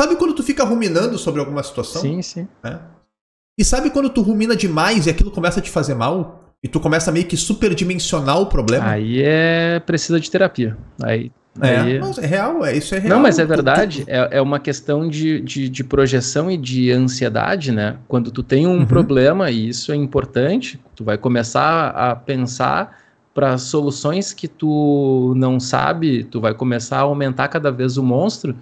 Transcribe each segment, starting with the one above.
Sabe quando tu fica ruminando sobre alguma situação? Sim, sim. Né? E sabe quando tu rumina demais e aquilo começa a te fazer mal? E tu começa meio que superdimensionar o problema? Aí é. precisa de terapia. Aí. É, aí... é real, é, isso é real. Não, mas é verdade. É, é uma questão de, de, de, projeção e de ansiedade, né? Quando tu tem um uhum. problema, e isso é importante, tu vai começar a pensar para soluções que tu não sabe, tu vai começar a aumentar cada vez o monstro.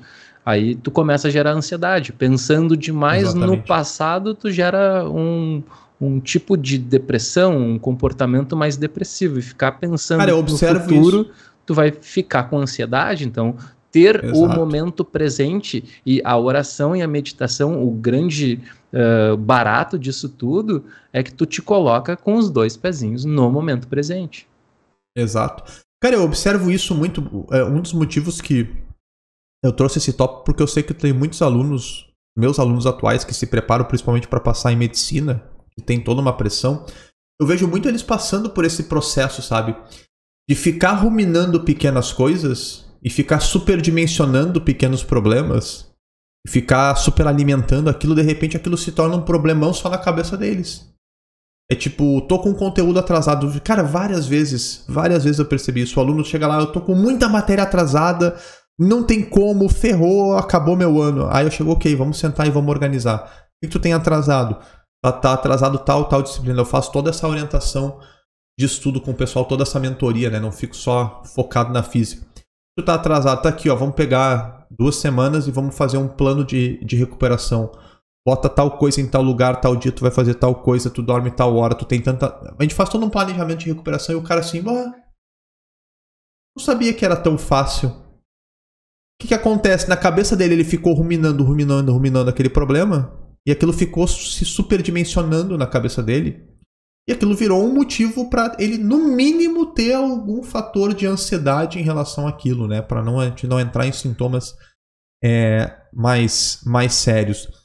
Aí tu começa a gerar ansiedade. Pensando demais Exatamente. no passado, tu gera um, um tipo de depressão, um comportamento mais depressivo. E ficar pensando Cara, no futuro, isso. tu vai ficar com ansiedade. Então, ter Exato. o momento presente e a oração e a meditação, o grande uh, barato disso tudo é que tu te coloca com os dois pezinhos no momento presente. Exato. Cara, eu observo isso muito. É, um dos motivos que eu trouxe esse tópico porque eu sei que tem muitos alunos, meus alunos atuais, que se preparam principalmente para passar em medicina, que tem toda uma pressão. Eu vejo muito eles passando por esse processo, sabe? De ficar ruminando pequenas coisas e ficar superdimensionando pequenos problemas e ficar superalimentando aquilo, de repente aquilo se torna um problemão só na cabeça deles. É tipo, tô com conteúdo atrasado. Cara, várias vezes, várias vezes eu percebi isso. O aluno chega lá, eu tô com muita matéria atrasada, não tem como, ferrou, acabou meu ano. Aí eu chego, ok, vamos sentar e vamos organizar. O que tu tem atrasado? Tá, tá, atrasado tal, tal disciplina. Eu faço toda essa orientação de estudo com o pessoal, toda essa mentoria, né? Não fico só focado na física. Tu tá atrasado, tá aqui, ó. Vamos pegar duas semanas e vamos fazer um plano de, de recuperação. Bota tal coisa em tal lugar, tal dia tu vai fazer tal coisa, tu dorme tal hora, tu tem tanta. A gente faz todo um planejamento de recuperação e o cara assim, ó. não sabia que era tão fácil o que, que acontece? Na cabeça dele ele ficou ruminando, ruminando, ruminando aquele problema. E aquilo ficou se superdimensionando na cabeça dele. E aquilo virou um motivo para ele, no mínimo, ter algum fator de ansiedade em relação àquilo, né? Para não, não entrar em sintomas é, mais, mais sérios.